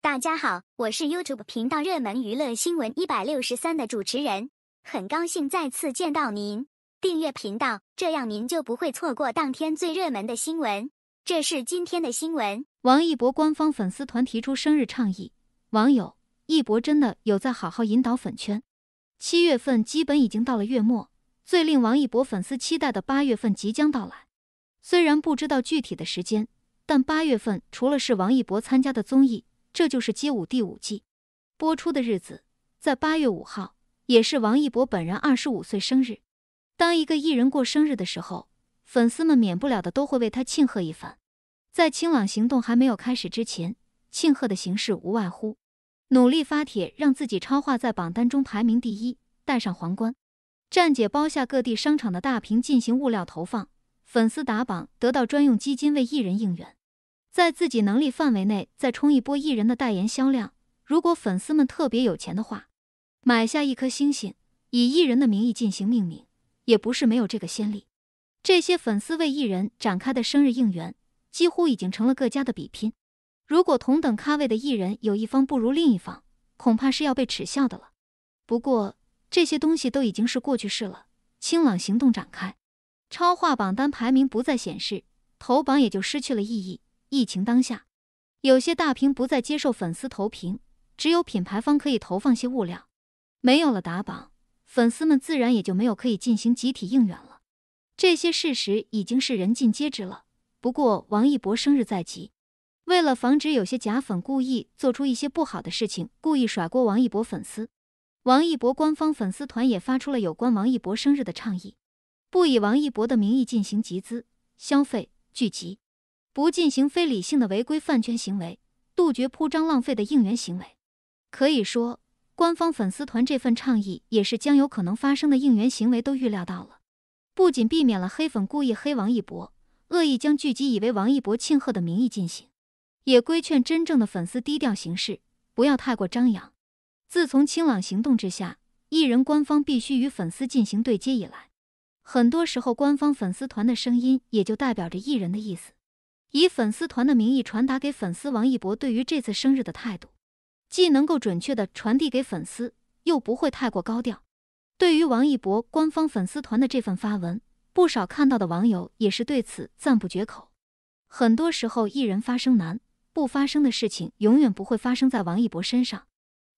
大家好，我是 YouTube 频道热门娱乐新闻一百六十三的主持人，很高兴再次见到您。订阅频道，这样您就不会错过当天最热门的新闻。这是今天的新闻：王一博官方粉丝团提出生日倡议，网友：一博真的有在好好引导粉圈。七月份基本已经到了月末，最令王一博粉丝期待的八月份即将到来。虽然不知道具体的时间，但八月份除了是王一博参加的综艺。这就是街舞第五季播出的日子，在八月五号，也是王一博本人二十五岁生日。当一个艺人过生日的时候，粉丝们免不了的都会为他庆贺一番。在清朗行动还没有开始之前，庆贺的形式无外乎努力发帖让自己超话在榜单中排名第一，戴上皇冠，站姐包下各地商场的大屏进行物料投放，粉丝打榜得到专用基金为艺人应援。在自己能力范围内再冲一波艺人的代言销量，如果粉丝们特别有钱的话，买下一颗星星以艺人的名义进行命名，也不是没有这个先例。这些粉丝为艺人展开的生日应援，几乎已经成了各家的比拼。如果同等咖位的艺人有一方不如另一方，恐怕是要被耻笑的了。不过这些东西都已经是过去式了。清朗行动展开，超话榜单排名不再显示，头榜也就失去了意义。疫情当下，有些大屏不再接受粉丝投屏，只有品牌方可以投放些物料。没有了打榜，粉丝们自然也就没有可以进行集体应援了。这些事实已经是人尽皆知了。不过王一博生日在即，为了防止有些假粉故意做出一些不好的事情，故意甩锅王一博粉丝，王一博官方粉丝团也发出了有关王一博生日的倡议：不以王一博的名义进行集资、消费、聚集。不进行非理性的违规饭圈行为，杜绝铺张浪费的应援行为。可以说，官方粉丝团这份倡议也是将有可能发生的应援行为都预料到了，不仅避免了黑粉故意黑王一博，恶意将聚集以为王一博庆贺的名义进行，也规劝真正的粉丝低调行事，不要太过张扬。自从清朗行动之下，艺人官方必须与粉丝进行对接以来，很多时候官方粉丝团的声音也就代表着艺人的意思。以粉丝团的名义传达给粉丝，王一博对于这次生日的态度，既能够准确的传递给粉丝，又不会太过高调。对于王一博官方粉丝团的这份发文，不少看到的网友也是对此赞不绝口。很多时候，艺人发声难，不发声的事情永远不会发生在王一博身上。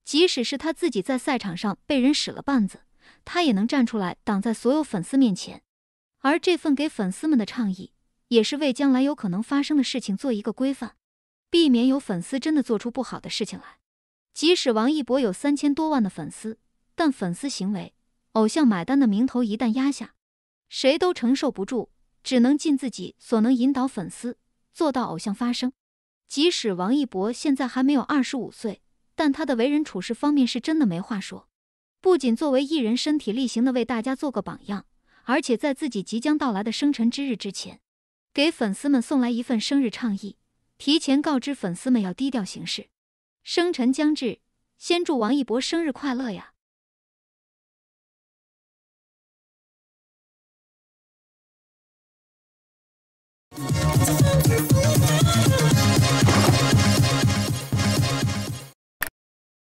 即使是他自己在赛场上被人使了绊子，他也能站出来挡在所有粉丝面前。而这份给粉丝们的倡议。也是为将来有可能发生的事情做一个规范，避免有粉丝真的做出不好的事情来。即使王一博有三千多万的粉丝，但粉丝行为、偶像买单的名头一旦压下，谁都承受不住，只能尽自己所能引导粉丝做到偶像发声。即使王一博现在还没有二十五岁，但他的为人处事方面是真的没话说。不仅作为艺人身体力行的为大家做个榜样，而且在自己即将到来的生辰之日之前。给粉丝们送来一份生日倡议，提前告知粉丝们要低调行事。生辰将至，先祝王一博生日快乐呀！